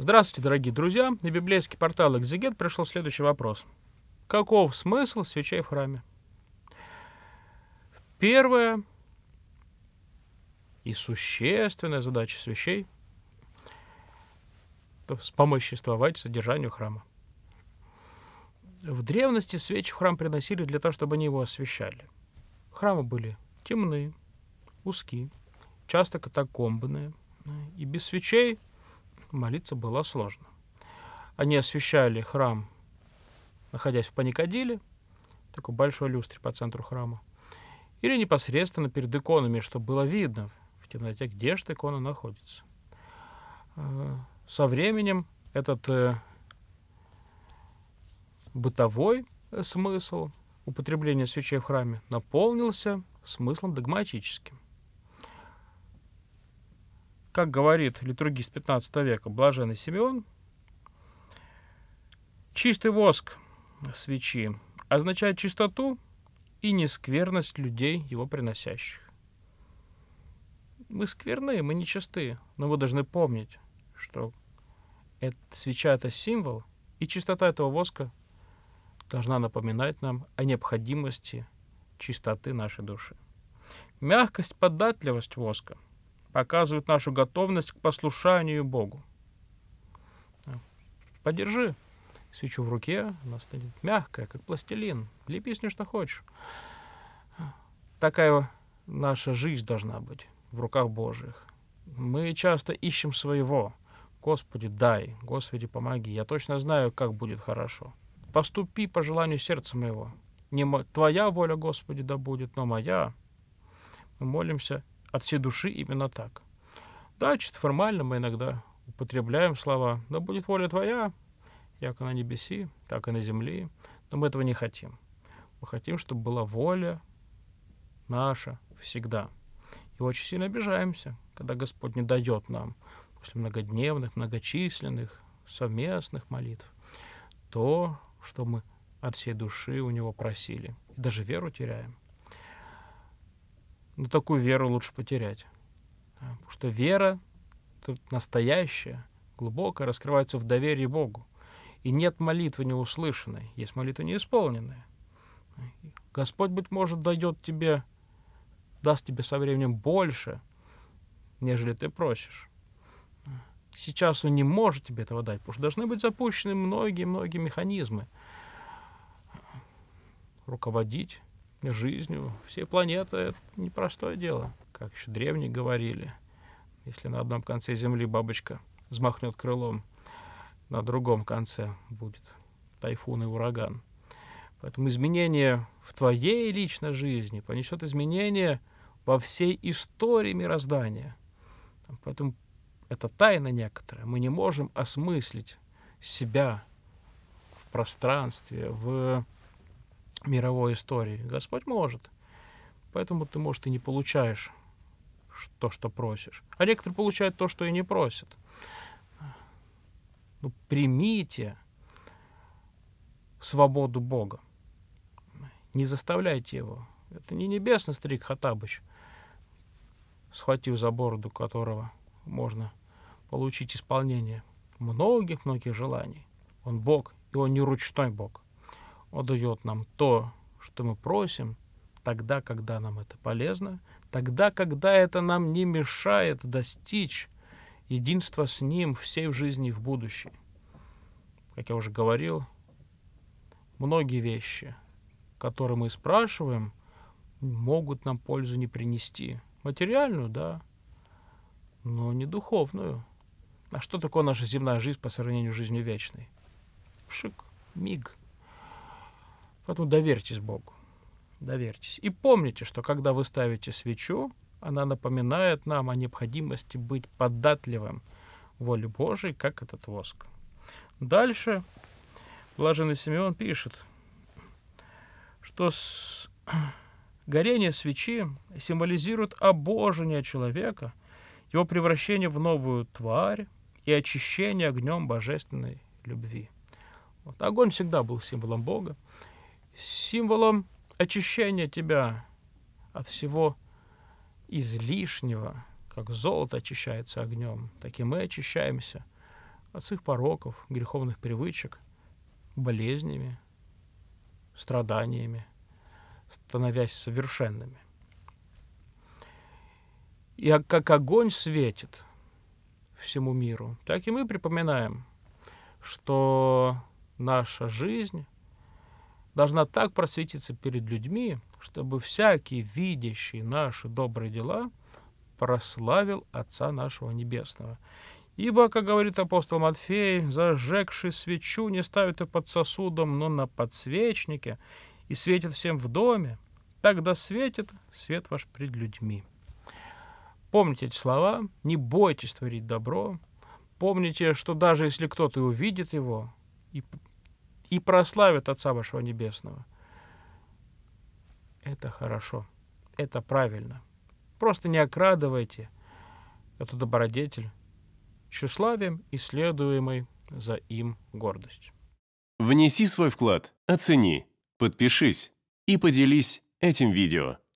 Здравствуйте, дорогие друзья! На библейский портал «Экзегет» пришел следующий вопрос. Каков смысл свечей в храме? Первая и существенная задача свечей – вспомоществовать содержанию храма. В древности свечи в храм приносили для того, чтобы они его освещали. Храмы были темные, узкие, часто катакомбные, и без свечей – молиться было сложно. Они освещали храм, находясь в паникадиле, такой большой люстре по центру храма, или непосредственно перед иконами, чтобы было видно в темноте, где же икона находится. Э, со временем этот э, бытовой э, смысл употребления свечей в храме наполнился смыслом догматическим как говорит литургист 15 века Блаженный Симеон, чистый воск свечи означает чистоту и нескверность людей, его приносящих. Мы скверные, мы нечистые, но вы должны помнить, что это, свеча — это символ, и чистота этого воска должна напоминать нам о необходимости чистоты нашей души. Мягкость, податливость воска — показывает нашу готовность к послушанию Богу. Подержи свечу в руке, она станет мягкая, как пластилин. Лепи с ней что хочешь. Такая наша жизнь должна быть в руках Божьих. Мы часто ищем своего. Господи, дай, Господи, помоги. Я точно знаю, как будет хорошо. Поступи по желанию сердца моего. Не мо... Твоя воля, Господи, да будет, но моя. Мы молимся от всей души именно так. Да, чисто формально мы иногда употребляем слова «Да будет воля твоя, як на небеси, так и на земле», но мы этого не хотим. Мы хотим, чтобы была воля наша всегда. И очень сильно обижаемся, когда Господь не дает нам после многодневных, многочисленных, совместных молитв то, что мы от всей души у Него просили. И даже веру теряем. Но ну, такую веру лучше потерять. Потому что вера настоящая, глубокая, раскрывается в доверии Богу. И нет молитвы неуслышанной, есть молитва неисполненная. Господь, быть может, дает тебе, даст тебе со временем больше, нежели ты просишь. Сейчас Он не может тебе этого дать, потому что должны быть запущены многие-многие механизмы. Руководить жизнью всей планеты, это непростое дело. Как еще древние говорили, если на одном конце Земли бабочка взмахнет крылом, на другом конце будет тайфун и ураган. Поэтому изменение в твоей личной жизни понесет изменения во всей истории мироздания. Поэтому это тайна некоторая. Мы не можем осмыслить себя в пространстве, в мировой истории. Господь может. Поэтому ты, может, и не получаешь то, что просишь. А некоторые получают то, что и не просят. Ну, примите свободу Бога. Не заставляйте его. Это не небесный стрик Хатабыч, схватив за бороду которого можно получить исполнение многих-многих желаний. Он Бог, и он не ручной Бог. Он дает нам то, что мы просим, тогда, когда нам это полезно, тогда, когда это нам не мешает достичь единства с Ним всей в жизни и в будущем. Как я уже говорил, многие вещи, которые мы спрашиваем, могут нам пользу не принести. Материальную, да, но не духовную. А что такое наша земная жизнь по сравнению с жизнью вечной? Шик, миг – Поэтому ну, доверьтесь Богу. Доверьтесь. И помните, что когда вы ставите свечу, она напоминает нам о необходимости быть податливым воле Божией, как этот воск. Дальше блаженный Симеон пишет, что с... горение свечи символизирует обожение человека, его превращение в новую тварь и очищение огнем божественной любви. Вот. Огонь всегда был символом Бога, символом очищения тебя от всего излишнего, как золото очищается огнем, так и мы очищаемся от своих пороков, греховных привычек, болезнями, страданиями, становясь совершенными. И как огонь светит всему миру, так и мы припоминаем, что наша жизнь должна так просветиться перед людьми, чтобы всякий, видящий наши добрые дела, прославил Отца нашего Небесного. Ибо, как говорит апостол Матфей, зажегший свечу не ставит и под сосудом, но на подсвечнике, и светит всем в доме, тогда светит свет ваш пред людьми. Помните эти слова, не бойтесь творить добро, помните, что даже если кто-то увидит его и и прославят Отца вашего Небесного. Это хорошо, это правильно. Просто не окрадывайте эту добродетель тщеславием и следуемой за им гордостью. Внеси свой вклад, оцени, подпишись и поделись этим видео.